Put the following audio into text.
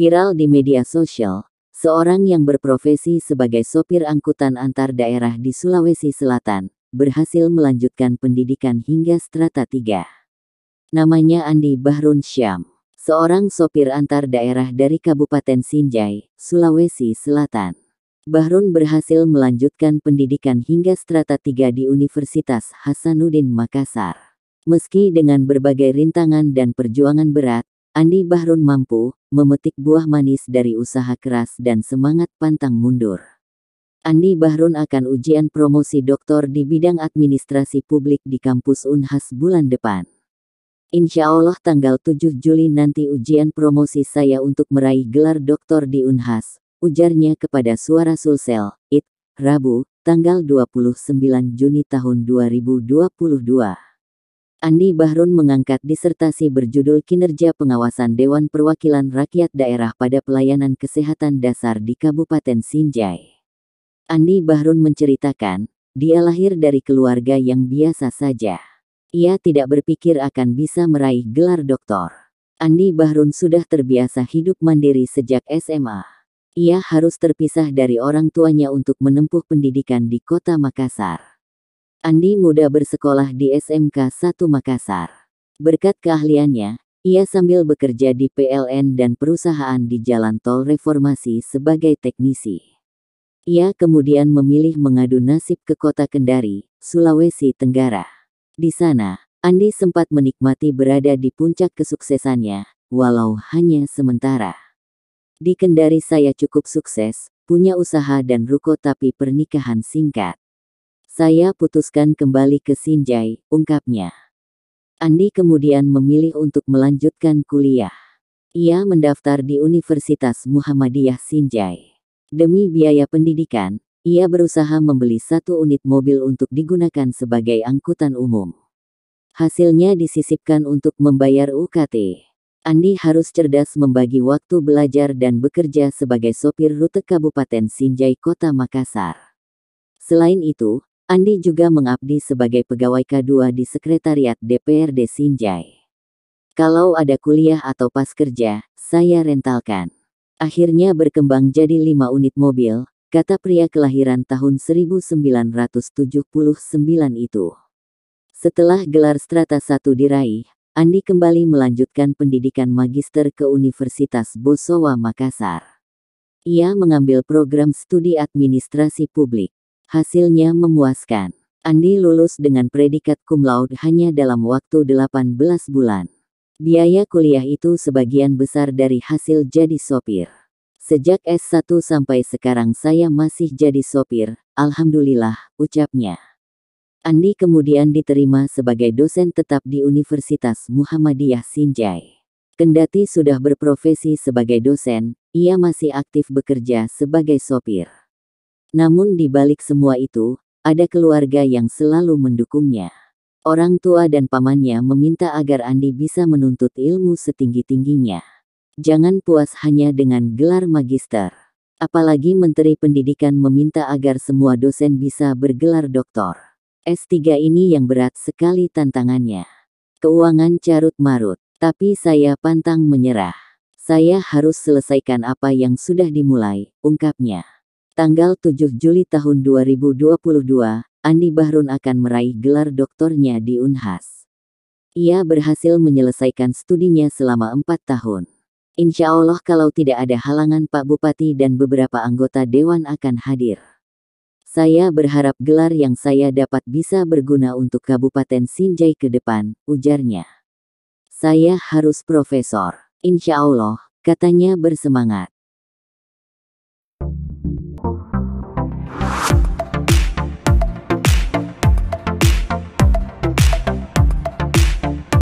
Viral di media sosial, seorang yang berprofesi sebagai sopir angkutan antar daerah di Sulawesi Selatan, berhasil melanjutkan pendidikan hingga strata 3. Namanya Andi Bahrun Syam, seorang sopir antar daerah dari Kabupaten Sinjai, Sulawesi Selatan. Bahrun berhasil melanjutkan pendidikan hingga strata 3 di Universitas Hasanuddin Makassar. Meski dengan berbagai rintangan dan perjuangan berat, Andi Bahrun mampu memetik buah manis dari usaha keras dan semangat pantang mundur. Andi Bahrun akan ujian promosi doktor di bidang administrasi publik di kampus Unhas bulan depan. Insya Allah tanggal 7 Juli nanti ujian promosi saya untuk meraih gelar doktor di Unhas, ujarnya kepada Suara Sulsel, IT, Rabu, tanggal 29 Juni tahun 2022. Andi Bahrun mengangkat disertasi berjudul Kinerja Pengawasan Dewan Perwakilan Rakyat Daerah pada Pelayanan Kesehatan Dasar di Kabupaten Sinjai. Andi Bahrun menceritakan, dia lahir dari keluarga yang biasa saja. Ia tidak berpikir akan bisa meraih gelar doktor. Andi Bahrun sudah terbiasa hidup mandiri sejak SMA. Ia harus terpisah dari orang tuanya untuk menempuh pendidikan di kota Makassar. Andi muda bersekolah di SMK 1 Makassar. Berkat keahliannya, ia sambil bekerja di PLN dan perusahaan di Jalan Tol Reformasi sebagai teknisi. Ia kemudian memilih mengadu nasib ke kota Kendari, Sulawesi Tenggara. Di sana, Andi sempat menikmati berada di puncak kesuksesannya, walau hanya sementara. Di Kendari saya cukup sukses, punya usaha dan ruko tapi pernikahan singkat. Saya putuskan kembali ke Sinjai, ungkapnya. Andi kemudian memilih untuk melanjutkan kuliah. Ia mendaftar di Universitas Muhammadiyah Sinjai. Demi biaya pendidikan, ia berusaha membeli satu unit mobil untuk digunakan sebagai angkutan umum. Hasilnya disisipkan untuk membayar UKT. Andi harus cerdas membagi waktu belajar dan bekerja sebagai sopir rute Kabupaten Sinjai Kota Makassar. Selain itu, Andi juga mengabdi sebagai pegawai K2 di Sekretariat DPRD Sinjai. Kalau ada kuliah atau pas kerja, saya rentalkan. Akhirnya berkembang jadi lima unit mobil, kata pria kelahiran tahun 1979 itu. Setelah gelar strata satu diraih, Andi kembali melanjutkan pendidikan magister ke Universitas Bosowa Makassar. Ia mengambil program studi administrasi publik. Hasilnya memuaskan. Andi lulus dengan predikat cum laude hanya dalam waktu 18 bulan. Biaya kuliah itu sebagian besar dari hasil jadi sopir. Sejak S1 sampai sekarang saya masih jadi sopir, alhamdulillah, ucapnya. Andi kemudian diterima sebagai dosen tetap di Universitas Muhammadiyah Sinjai. Kendati sudah berprofesi sebagai dosen, ia masih aktif bekerja sebagai sopir. Namun di balik semua itu, ada keluarga yang selalu mendukungnya. Orang tua dan pamannya meminta agar Andi bisa menuntut ilmu setinggi-tingginya. Jangan puas hanya dengan gelar magister. Apalagi Menteri Pendidikan meminta agar semua dosen bisa bergelar doktor. S3 ini yang berat sekali tantangannya. Keuangan carut marut, tapi saya pantang menyerah. Saya harus selesaikan apa yang sudah dimulai, ungkapnya. Tanggal 7 Juli tahun 2022, Andi Bahrun akan meraih gelar doktornya di Unhas. Ia berhasil menyelesaikan studinya selama empat tahun. Insya Allah kalau tidak ada halangan Pak Bupati dan beberapa anggota Dewan akan hadir. Saya berharap gelar yang saya dapat bisa berguna untuk Kabupaten Sinjai ke depan, ujarnya. Saya harus profesor. Insya Allah, katanya bersemangat.